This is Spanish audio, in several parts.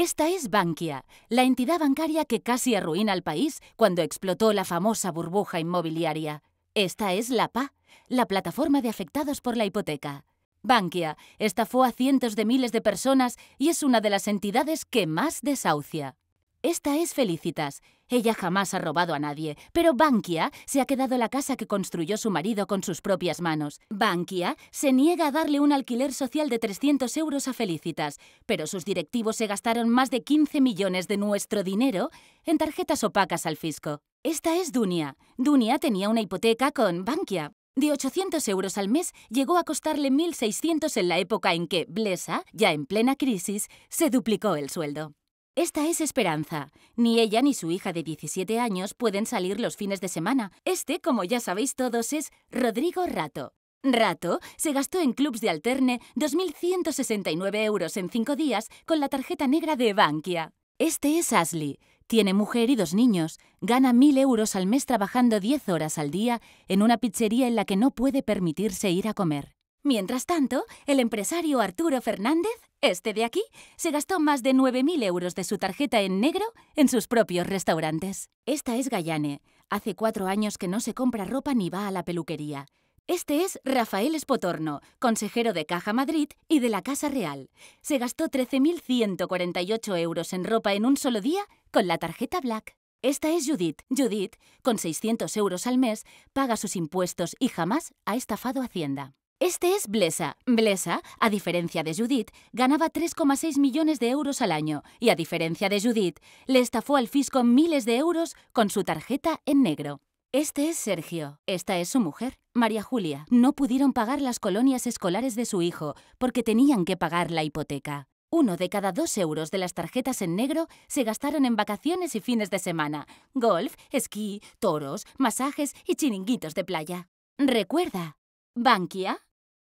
Esta es Bankia, la entidad bancaria que casi arruina al país cuando explotó la famosa burbuja inmobiliaria. Esta es LAPA, la plataforma de afectados por la hipoteca. Bankia estafó a cientos de miles de personas y es una de las entidades que más desahucia. Esta es Felicitas. Ella jamás ha robado a nadie, pero Bankia se ha quedado la casa que construyó su marido con sus propias manos. Bankia se niega a darle un alquiler social de 300 euros a Felicitas, pero sus directivos se gastaron más de 15 millones de nuestro dinero en tarjetas opacas al fisco. Esta es Dunia. Dunia tenía una hipoteca con Bankia. De 800 euros al mes llegó a costarle 1.600 en la época en que Blesa, ya en plena crisis, se duplicó el sueldo. Esta es Esperanza. Ni ella ni su hija de 17 años pueden salir los fines de semana. Este, como ya sabéis todos, es Rodrigo Rato. Rato se gastó en clubs de alterne 2.169 euros en cinco días con la tarjeta negra de Bankia. Este es Ashley. Tiene mujer y dos niños. Gana 1.000 euros al mes trabajando 10 horas al día en una pizzería en la que no puede permitirse ir a comer. Mientras tanto, el empresario Arturo Fernández este de aquí se gastó más de 9.000 euros de su tarjeta en negro en sus propios restaurantes. Esta es Gallane. Hace cuatro años que no se compra ropa ni va a la peluquería. Este es Rafael Espotorno, consejero de Caja Madrid y de la Casa Real. Se gastó 13.148 euros en ropa en un solo día con la tarjeta Black. Esta es Judith. Judith, con 600 euros al mes, paga sus impuestos y jamás ha estafado Hacienda. Este es Blesa. Blesa, a diferencia de Judith, ganaba 3,6 millones de euros al año y, a diferencia de Judith, le estafó al fisco miles de euros con su tarjeta en negro. Este es Sergio. Esta es su mujer, María Julia. No pudieron pagar las colonias escolares de su hijo porque tenían que pagar la hipoteca. Uno de cada dos euros de las tarjetas en negro se gastaron en vacaciones y fines de semana. Golf, esquí, toros, masajes y chiringuitos de playa. Recuerda, Bankia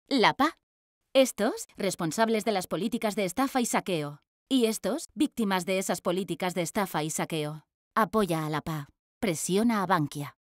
la PA. Estos, responsables de las políticas de estafa y saqueo. Y estos, víctimas de esas políticas de estafa y saqueo. Apoya a la PA. Presiona a Bankia.